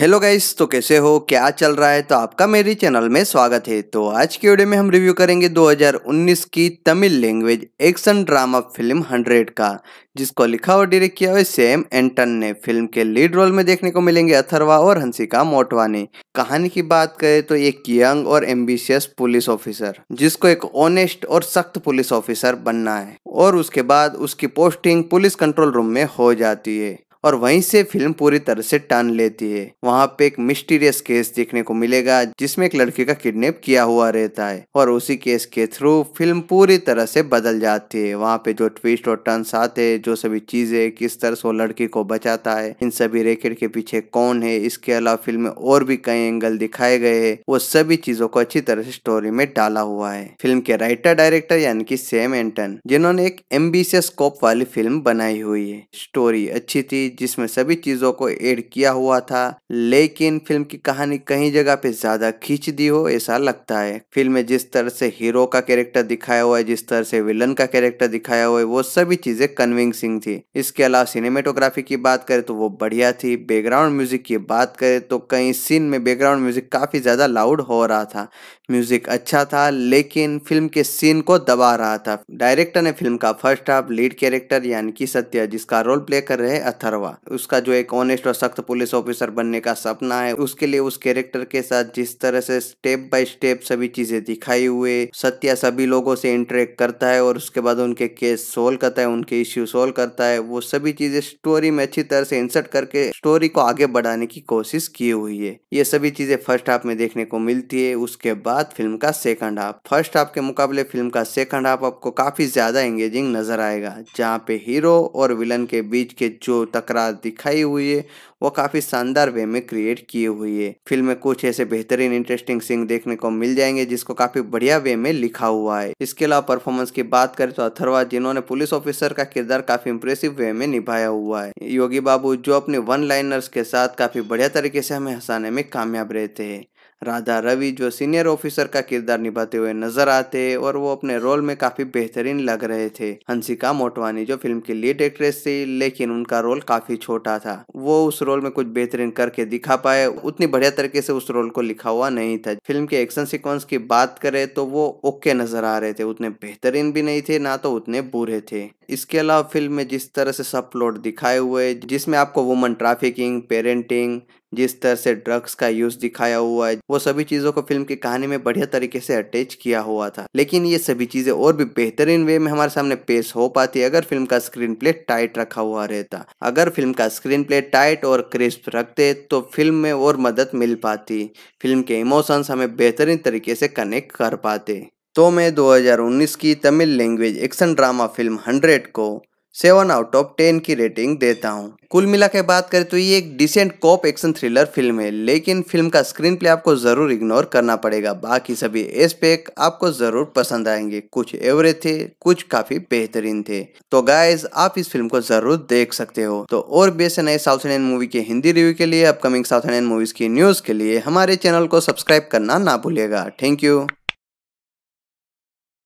hello guys तो कैसे हो क्या चल रहा है तो आपका मेरे चैनल में स्वागत है तो आज की वीडियो में हम रिव्यू करेंगे 2019 की Tamil language action drama film 100 का जिसको लिखा और डायरेक्ट किया हुआ सेम एंटन ने फिल्म के लीड रोल में देखने को मिलेंगे अथरवा और हंसिका मोटवानी कहानी की बात करें तो एक यंग और एम्बिशियस पुलिस ऑफिसर जिसको एक ऑनेस्ट और सख्त पुलिस ऑफिसर बनना है और उसके बाद उसकी पोस्टिंग पुलिस कंट्रोल रूम में हो जाती है और वहीं से फिल्म पूरी तरह से टर्न लेती है वहाँ पे एक मिस्टीरियस केस देखने को मिलेगा जिसमें एक लड़की का किडनैप किया हुआ रहता है और उसी केस के थ्रू फिल्म पूरी तरह से बदल जाती है वहाँ पे जो ट्विस्ट और टर्न आते हैं जो सभी चीजें किस तरह से वो लड़की को बचाता है इन सभी रेकेट के पीछे कौन है इसके अलावा फिल्म में और भी कई एंगल दिखाए गए है वो सभी चीजों को अच्छी तरह से स्टोरी में डाला हुआ है फिल्म के राइटर डायरेक्टर यानी कि सेम एंटन जिन्होंने एक एम्बिशियस स्कोप वाली फिल्म बनाई हुई है स्टोरी अच्छी थी जिसमें सभी चीज़ों को ऐड किया हुआ था लेकिन फिल्म की कहानी कहीं जगह पे ज़्यादा खींच दी हो ऐसा लगता है फिल्म में जिस तरह से हीरो का कैरेक्टर दिखाया हुआ है जिस तरह से विलन का कैरेक्टर दिखाया हुआ है वो सभी चीज़ें कन्विंसिंग थी इसके अलावा सिनेमेटोग्राफी की बात करें तो वो बढ़िया थी बैकग्राउंड म्यूजिक की बात करें तो कई सीन में बैकग्राउंड म्यूजिक काफ़ी ज़्यादा लाउड हो रहा था म्यूजिक अच्छा था लेकिन फिल्म के सीन को दबा रहा था डायरेक्टर ने फिल्म का फर्स्ट हाफ लीड कैरेक्टर यानी कि सत्या जिसका रोल प्ले कर रहे अथर्व करवा उसका जो एक ऑनेस्ट और सख्त पुलिस ऑफिसर बनने का सपना है उसके लिए उस कैरेक्टर के साथ जिस तरह से स्टेप बाय स्टेप सभी चीजें दिखाई हुए सत्या सभी लोगों से इंटरेक्ट करता है और उसके बाद उनके केस सोल्व करता है उनके इश्यू सोल्व करता है वो सभी चीजें स्टोरी में अच्छी तरह से इंसर्ट करके स्टोरी को आगे बढ़ाने की कोशिश की हुई है ये सभी चीजें फर्स्ट हाफ में देखने को मिलती है उसके बाद फिल्म का सेकंड हाफ फर्स्ट हाफ के मुकाबले फिल्म का सेकंड हाफ आपको काफी ज्यादा एंगेजिंग नजर आएगा जहाँ पे हीरो और विलन के बीच के जो तक टकराव दिखाई हुई है वो काफ़ी शानदार वे में क्रिएट किए हुई है फिल्म में कुछ ऐसे बेहतरीन इंटरेस्टिंग सीन देखने को मिल जाएंगे जिसको काफ़ी बढ़िया वे में लिखा हुआ है इसके अलावा परफॉर्मेंस की बात करें तो अथरवा जिन्होंने पुलिस ऑफिसर का किरदार काफ़ी इंप्रेसिव वे में निभाया हुआ है योगी बाबू जो अपने वन लाइनर्स के साथ काफ़ी बढ़िया तरीके से हमें हंसाने में कामयाब रहते हैं राधा रवि जो सीनियर ऑफिसर का किरदार निभाते हुए नजर आते और वो अपने रोल में काफी बेहतरीन लग रहे थे हंसिका मोटवानी जो फिल्म की लीड एक्ट्रेस थी लेकिन उनका रोल काफी छोटा था वो उस रोल में कुछ बेहतरीन करके दिखा पाए उतनी बढ़िया तरीके से उस रोल को लिखा हुआ नहीं था फिल्म के एक्शन सिक्वेंस की बात करें तो वो ओके नजर आ रहे थे उतने बेहतरीन भी नहीं थे ना तो उतने बुरे थे इसके अलावा फिल्म में जिस तरह से सब प्लॉट दिखाए हुए जिसमें आपको वुमन ट्रैफिकिंग पेरेंटिंग जिस तरह से ड्रग्स का यूज दिखाया हुआ है वो सभी चीजों को फिल्म की कहानी में बढ़िया तरीके से अटैच किया हुआ था लेकिन ये सभी चीजें और भी बेहतरीन वे में हमारे सामने पेश हो पाती अगर फिल्म का स्क्रीन प्ले टाइट रखा हुआ रहता अगर फिल्म का स्क्रीन प्ले टाइट और क्रिस्प रखते तो फिल्म में और मदद मिल पाती फिल्म के इमोशंस हमें बेहतरीन तरीके से कनेक्ट कर पाते तो मैं 2019 की Tamil language action drama film 100 को सेवन आउट ऑफ टेन की रेटिंग देता हूँ कुल मिला के बात करें तो ये एक decent cop action thriller film है लेकिन फिल्म का स्क्रीन प्ले आपको जरूर इग्नोर करना पड़ेगा बाकी सभी एस्पेक्ट आपको जरूर पसंद आएंगे कुछ एवरेज थे कुछ काफी बेहतरीन थे तो गाइज आप इस फिल्म को जरूर देख सकते हो तो और बेस नए साउथ इंडियन मूवी के हिंदी रिव्यू के लिए अपकमिंग साउथ इंडियन मूवीज की न्यूज के लिए हमारे चैनल को सब्सक्राइब करना ना भूलेगा थैंक यू